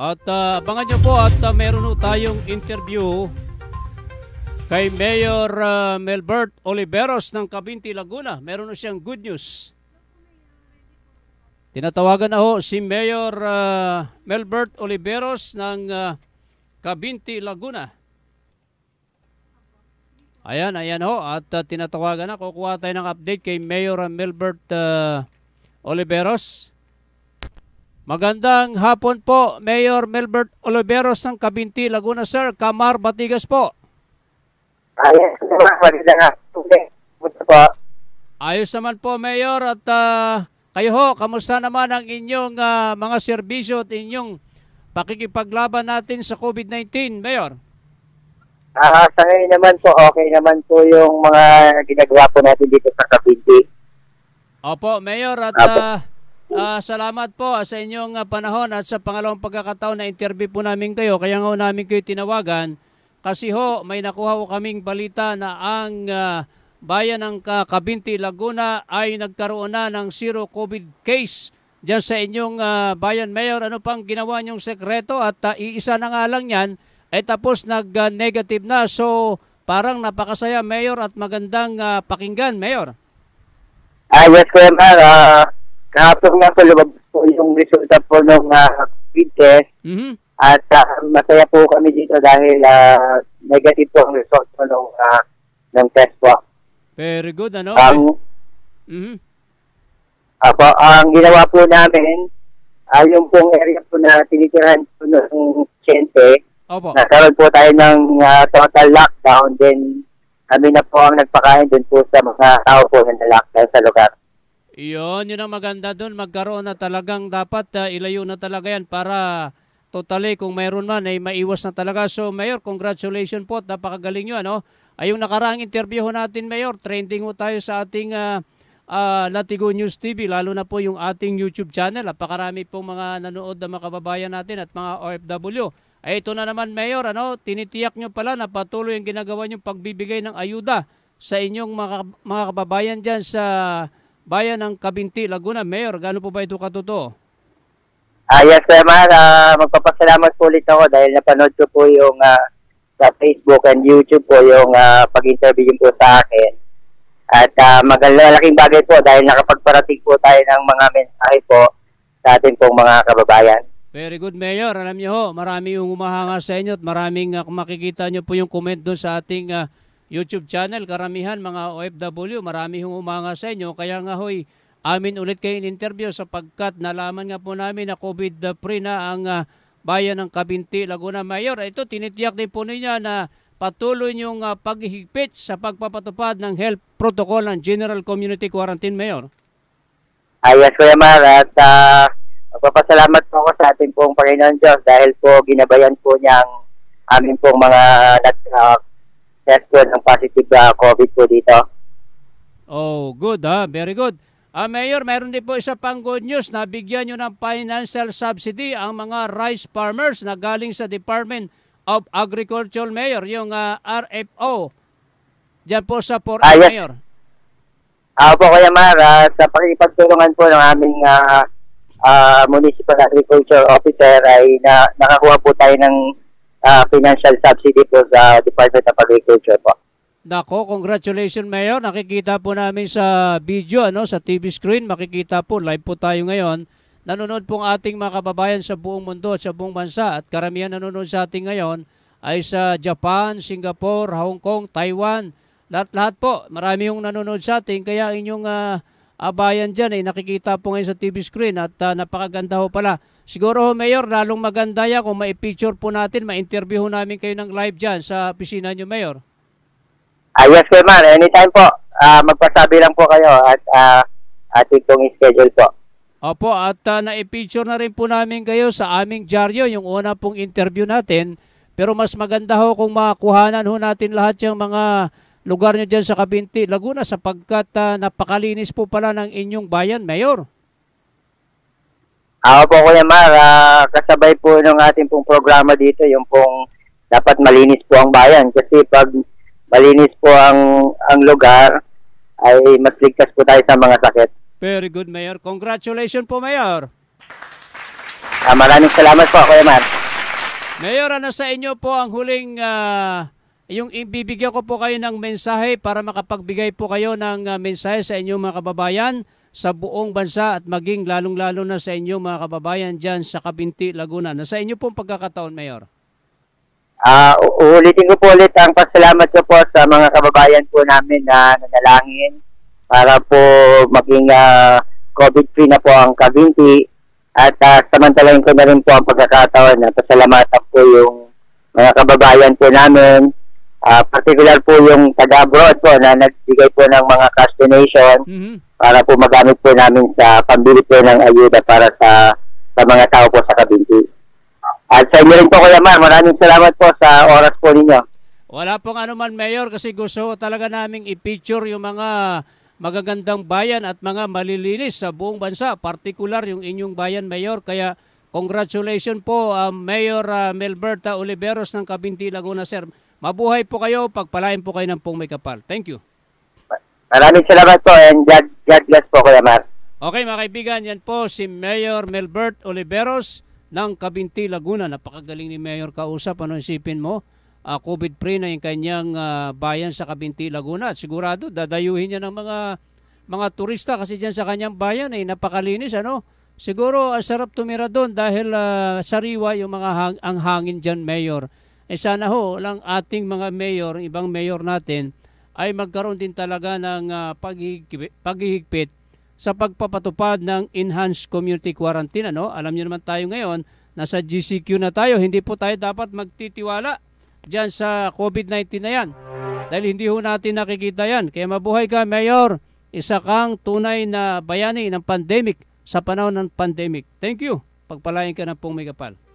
At uh, abangan nyo po at uh, meron po tayong interview kay Mayor uh, Melbert Oliveros ng Cabinti, Laguna. Meron na siyang good news. Tinatawagan na ho si Mayor uh, Melbert Oliveros ng uh, Cabinti, Laguna. Ayan, ayan ho. At uh, tinatawagan na. Kukuha tayo ng update kay Mayor uh, Melbert uh, Oliveros. Magandang hapon po, Mayor Melbert Oliveros ng Kabinti, Laguna, sir. Kamar Batigas po. Ah, Ayos naman, po. Mayor. At uh, kayo ho, kamusta naman ang inyong uh, mga serbisyo at inyong pakikipaglaban natin sa COVID-19, Mayor? Ah, uh, sa ngayon naman po, okay naman po yung mga ginagawa po natin dito sa Cavite. Opo, Mayor, at Opo. Uh, Uh, salamat po sa inyong ah, panahon at sa pangalawang pagkakataon na interview po namin kayo. Kaya nga namin kayo tinawagan kasi ho may nakuha ho kaming balita na ang uh, bayan ng Kabinti, Laguna ay nagkaroon na ng zero COVID case diyan sa inyong uh, bayan mayor. Ano pang ginawa niyong sekreto at uh, iisa na nga lang yan ay tapos nag-negative uh, na. So parang napakasaya mayor at magandang uh, pakinggan mayor. Ah, yes, sir. Uh, kahapon nga po lumabas po yung resulta po ng uh, ah, speed test. Mm-hmm. At uh, masaya po kami dito dahil uh, negative po ang result po ng, uh, ng test po. Very good, ano? Ang, mm-hmm. Apo, ang ginawa po namin, uh, yung pong area po na tinitirahan po ng Chente, Opo. nagkaroon po tayo ng uh, total lockdown, then kami na po ang nagpakain dun po sa mga tao po na lockdown sa lugar. Yun, yun ang maganda doon. Magkaroon na talagang dapat uh, ilayo na talaga yan para totally kung mayroon man ay maiwas na talaga. So Mayor, congratulations po. Napakagaling nyo. Ano? Ayong ah, nakarang interview ho natin Mayor, trending ho tayo sa ating uh, uh, Latigo News TV, lalo na po yung ating YouTube channel. Napakarami pong mga nanood na makababayan natin at mga OFW. Ay eh, ito na naman Mayor, ano, tinitiyak nyo pala na patuloy ang ginagawa nyo pagbibigay ng ayuda sa inyong mga, mga kababayan dyan sa bayan ng Kabinti, Laguna. Mayor, gano'n po ba ito katotoo? Uh, ah, yes, sir, ma'am. Uh, magpapasalamat po ulit ako dahil napanood ko po yung uh, sa Facebook and YouTube po yung uh, pag-interview po sa akin. At uh, magalaking bagay po dahil nakapagparating po tayo ng mga mensahe po sa ating pong mga kababayan. Very good, Mayor. Alam niyo ho, marami yung umahanga sa inyo at maraming uh, makikita niyo po yung comment doon sa ating uh, YouTube channel, karamihan mga OFW, marami hong umanga sa inyo. Kaya nga hoy, amin ulit kayo in-interview sapagkat nalaman nga po namin na COVID-free na ang uh, bayan ng Kabinti, Laguna Mayor. Ito, tinitiyak din po niya na patuloy niyong uh, paghihigpit sa pagpapatupad ng health protocol ng General Community Quarantine, Mayor. Ah, yes, Kuya Mar. At uh, magpapasalamat po ako sa ating pong Panginoon Diyos dahil po ginabayan po niya ang aming pong mga uh, nag-test ng positive uh, COVID po dito. Oh, good ha. Ah. Very good. Ah, Mayor, meron din po isa pang good news. Nabigyan nyo ng financial subsidy ang mga rice farmers na galing sa Department of Agriculture, Mayor, yung uh, ah, RFO. Diyan po sa 4 ah, yes. Mayor. Ah, opo, ah, Kuya Mar, uh, sa pakikipagtulungan po ng aming uh, uh, Municipal Agriculture Officer ay na, nakakuha po tayo ng uh, financial subsidy po sa Department of Agriculture po. Nako, congratulations Mayor. Nakikita po namin sa video, ano, sa TV screen. Makikita po, live po tayo ngayon. Nanonood po pong ating mga kababayan sa buong mundo at sa buong bansa at karamihan nanonood sa atin ngayon ay sa Japan, Singapore, Hong Kong, Taiwan, lahat-lahat po. Marami yung nanonood sa atin kaya inyong uh, abayan ah, dyan eh. Nakikita po ngayon sa TV screen at uh, napakaganda ho pala. Siguro ho Mayor, lalong maganda yan kung maipicture po natin, ma-interview namin kayo ng live dyan sa opisina nyo Mayor. Uh, yes sir ma'am, anytime po. Uh, magpasabi lang po kayo at uh, ating kong schedule po. Opo, at uh, na-picture na rin po namin kayo sa aming dyaryo, yung una pong interview natin. Pero mas maganda ho kung makakuhanan ho natin lahat yung mga lugar nyo dyan sa Kabinti, Laguna sapagkat uh, napakalinis po pala ng inyong bayan, Mayor. Ako po, Kuya Mar, uh, kasabay po ng ating pong programa dito, yung pong dapat malinis po ang bayan. Kasi pag malinis po ang, ang lugar, ay mas ligtas po tayo sa mga sakit. Very good, Mayor. Congratulations po, Mayor. Uh, maraming salamat po, Kuya Mar. Mayor, ano sa inyo po ang huling uh, yung ibibigyan ko po kayo ng mensahe para makapagbigay po kayo ng ah, mensahe sa inyong mga kababayan sa buong bansa at maging lalong-lalo na sa inyong mga kababayan dyan sa Kabinti, Laguna. Nasa inyo pong pagkakataon, Mayor. Uh, uulitin ko po ulit ang pasalamat ko po sa mga kababayan po namin na nanalangin para po maging uh, COVID-free na po ang Kabinti at uh, samantalain ko na rin po ang pagkakataon na pasalamatan po yung mga kababayan po namin Uh, particular po yung taga-abroad po na nagbigay po ng mga cash donation mm-hmm. para po magamit po namin sa pambili po ng ayuda para sa sa mga tao po sa Kabinti. At sa inyo rin po Kuya Mar, maraming salamat po sa oras po ninyo. Wala pong anuman Mayor kasi gusto talaga naming i-picture yung mga magagandang bayan at mga malilinis sa buong bansa, partikular yung inyong bayan Mayor. Kaya congratulations po uh, Mayor uh, Melberta Oliveros ng Kabinti Laguna Sir. Mabuhay po kayo. Pagpalain po kayo ng pong may kapal. Thank you. Maraming salamat po and God, God bless po Kuya Mar. Okay mga kaibigan, yan po si Mayor Melbert Oliveros ng Cabinti, Laguna. Napakagaling ni Mayor kausap. Ano isipin mo? Uh, ah, COVID-free na yung kanyang uh, bayan sa Cabinti, Laguna. At sigurado, dadayuhin niya ng mga mga turista kasi diyan sa kanyang bayan ay eh, napakalinis. Ano? Siguro, ang uh, sarap tumira doon dahil uh, sariwa yung mga hang- ang hangin diyan, Mayor. Eh sana ho lang ating mga mayor, ibang mayor natin ay magkaroon din talaga ng uh, paghihigpit, sa pagpapatupad ng enhanced community quarantine. Ano? Alam niyo naman tayo ngayon, nasa GCQ na tayo. Hindi po tayo dapat magtitiwala dyan sa COVID-19 na yan. Dahil hindi ho natin nakikita yan. Kaya mabuhay ka, Mayor. Isa kang tunay na bayani ng pandemic sa panahon ng pandemic. Thank you. Pagpalain ka na pong may kapal.